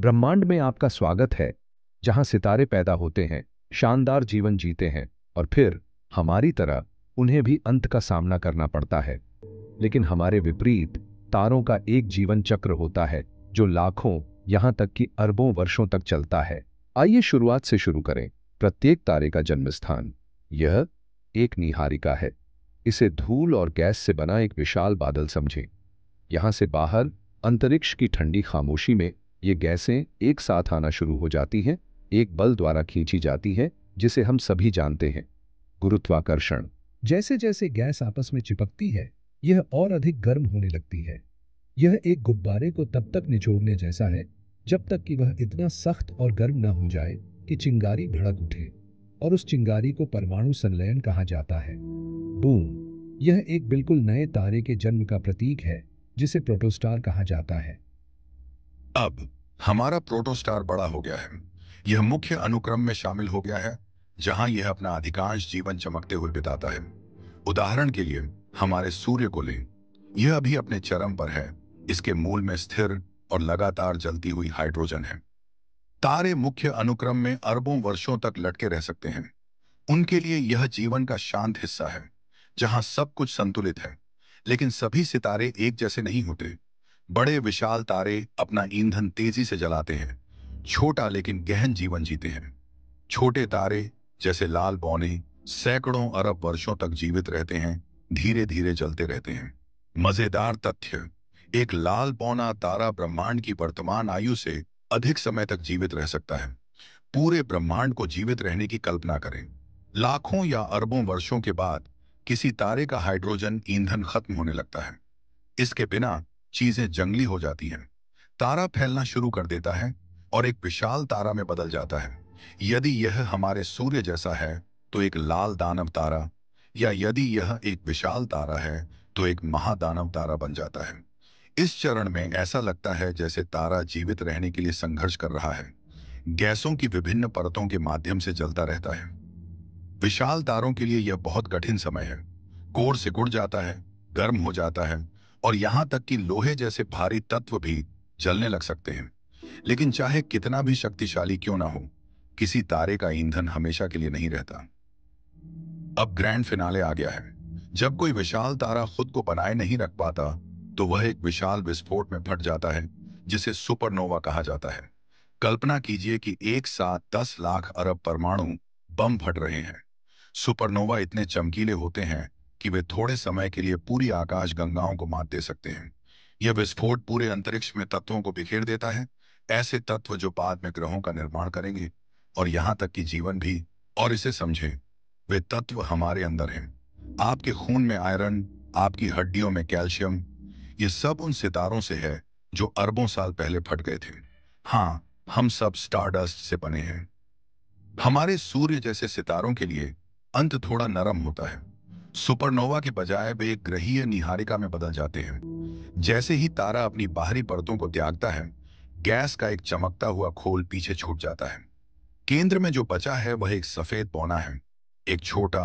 ब्रह्मांड में आपका स्वागत है जहां सितारे पैदा होते हैं शानदार जीवन जीते हैं और फिर हमारी तरह उन्हें भी अंत का सामना करना पड़ता है लेकिन हमारे विपरीत तारों का एक जीवन चक्र होता है जो लाखों यहां तक कि अरबों वर्षों तक चलता है आइए शुरुआत से शुरू करें प्रत्येक तारे का जन्मस्थान यह एक निहारिका है इसे धूल और गैस से बना एक विशाल बादल समझें यहां से बाहर अंतरिक्ष की ठंडी खामोशी में ये गैसें एक साथ आना शुरू हो जाती हैं एक बल द्वारा खींची जाती है जिसे हम सभी जानते हैं गुरुत्वाकर्षण जैसे जैसे गैस आपस में चिपकती है यह और अधिक गर्म होने लगती है यह एक गुब्बारे को तब तक निचोड़ने जैसा है जब तक कि वह इतना सख्त और गर्म न हो जाए कि चिंगारी भड़क उठे और उस चिंगारी को परमाणु संलयन कहा जाता है बूम यह एक बिल्कुल नए तारे के जन्म का प्रतीक है जिसे प्रोटोस्टार कहा जाता है अब हमारा प्रोटोस्टार बड़ा हो गया है यह मुख्य अनुक्रम में शामिल हो गया है जहां यह अपना अधिकांश जीवन चमकते हुए बिताता है उदाहरण के लिए हमारे सूर्य को लें यह अभी अपने चरम पर है इसके मूल में स्थिर और लगातार जलती हुई हाइड्रोजन है तारे मुख्य अनुक्रम में अरबों वर्षों तक लटके रह सकते हैं उनके लिए यह जीवन का शांत हिस्सा है जहां सब कुछ संतुलित है लेकिन सभी सितारे एक जैसे नहीं होते बड़े विशाल तारे अपना ईंधन तेजी से जलाते हैं छोटा लेकिन गहन जीवन जीते हैं छोटे तारे जैसे लाल बौने सैकड़ों अरब वर्षों तक जीवित रहते हैं धीरे धीरे जलते रहते हैं मजेदार तथ्य एक लाल बौना तारा ब्रह्मांड की वर्तमान आयु से अधिक समय तक जीवित रह सकता है पूरे ब्रह्मांड को जीवित रहने की कल्पना करें लाखों या अरबों वर्षों के बाद किसी तारे का हाइड्रोजन ईंधन खत्म होने लगता है इसके बिना चीजें जंगली हो जाती हैं तारा फैलना शुरू कर देता है और एक विशाल तारा में बदल जाता है यदि यह हमारे सूर्य जैसा है तो एक लाल दानव तारा या यदि यह एक विशाल तारा है तो एक महादानव तारा बन जाता है इस चरण में ऐसा लगता है जैसे तारा जीवित रहने के लिए संघर्ष कर रहा है गैसों की विभिन्न परतों के माध्यम से जलता रहता है विशाल तारों के लिए यह बहुत कठिन समय है कोर सिकुड़ जाता है गर्म हो जाता है और यहां तक कि लोहे जैसे भारी तत्व भी जलने लग सकते हैं लेकिन चाहे कितना भी शक्तिशाली क्यों ना हो किसी तारे का ईंधन हमेशा के लिए नहीं रहता अब ग्रैंड फिनाले आ गया है जब कोई विशाल तारा खुद को बनाए नहीं रख पाता तो वह एक विशाल विस्फोट में फट जाता है जिसे सुपरनोवा कहा जाता है कल्पना कीजिए कि एक साथ दस लाख अरब परमाणु बम फट रहे हैं सुपरनोवा इतने चमकीले होते हैं कि वे थोड़े समय के लिए पूरी आकाश गंगाओं को मात दे सकते हैं यह विस्फोट पूरे अंतरिक्ष में तत्वों को बिखेर देता है ऐसे तत्व जो बाद में ग्रहों का निर्माण करेंगे और यहाँ तक कि जीवन भी और इसे समझें वे तत्व हमारे अंदर हैं आपके खून में आयरन आपकी हड्डियों में कैल्शियम ये सब उन सितारों से है जो अरबों साल पहले फट गए थे हाँ हम सब स्टारडस्ट से बने हैं हमारे सूर्य जैसे सितारों के लिए अंत थोड़ा नरम होता है सुपरनोवा के बजाय वे एक ग्रहीय निहारिका में बदल जाते हैं जैसे ही तारा अपनी बाहरी परतों को त्यागता है गैस का एक चमकता हुआ खोल पीछे छूट जाता है केंद्र में जो बचा है वह एक सफेद पौना है एक छोटा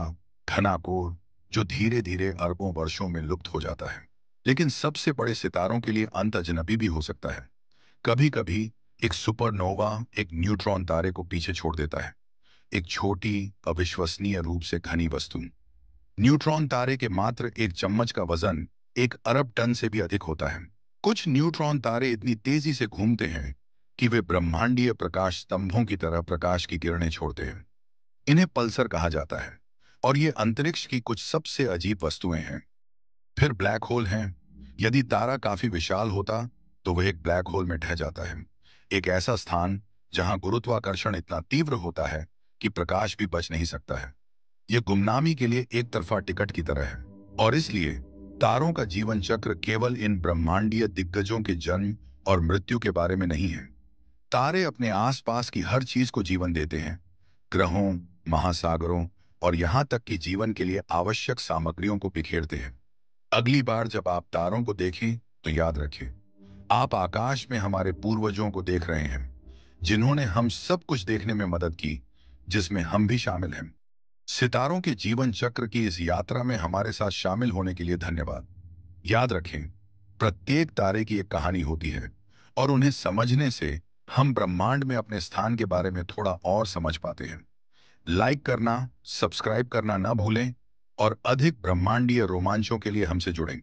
घना कोर जो धीरे धीरे अरबों वर्षों में लुप्त हो जाता है लेकिन सबसे बड़े सितारों के लिए अंत अजनबी भी हो सकता है कभी कभी एक सुपरनोवा एक न्यूट्रॉन तारे को पीछे छोड़ देता है एक छोटी अविश्वसनीय रूप से घनी वस्तु न्यूट्रॉन तारे के मात्र एक चम्मच का वजन एक अरब टन से भी अधिक होता है कुछ न्यूट्रॉन तारे इतनी तेजी से घूमते हैं कि वे ब्रह्मांडीय प्रकाश स्तंभों की तरह प्रकाश की किरणें छोड़ते हैं इन्हें पल्सर कहा जाता है और ये अंतरिक्ष की कुछ सबसे अजीब वस्तुएं हैं फिर ब्लैक होल हैं यदि तारा काफी विशाल होता तो वह एक ब्लैक होल में ढह जाता है एक ऐसा स्थान जहां गुरुत्वाकर्षण इतना तीव्र होता है कि प्रकाश भी बच नहीं सकता है ये गुमनामी के लिए एक तरफा टिकट की तरह है और इसलिए तारों का जीवन चक्र केवल इन ब्रह्मांडीय दिग्गजों के जन्म और मृत्यु के बारे में नहीं है तारे अपने आसपास की हर चीज को जीवन देते हैं ग्रहों महासागरों और यहां तक कि जीवन के लिए आवश्यक सामग्रियों को बिखेरते हैं अगली बार जब आप तारों को देखें तो याद रखें आप आकाश में हमारे पूर्वजों को देख रहे हैं जिन्होंने हम सब कुछ देखने में मदद की जिसमें हम भी शामिल हैं सितारों के जीवन चक्र की इस यात्रा में हमारे साथ शामिल होने के लिए धन्यवाद याद रखें प्रत्येक तारे की एक कहानी होती है और उन्हें समझने से हम ब्रह्मांड में अपने स्थान के बारे में थोड़ा और समझ पाते हैं लाइक करना सब्सक्राइब करना ना भूलें और अधिक ब्रह्मांडीय रोमांचों के लिए हमसे जुड़ें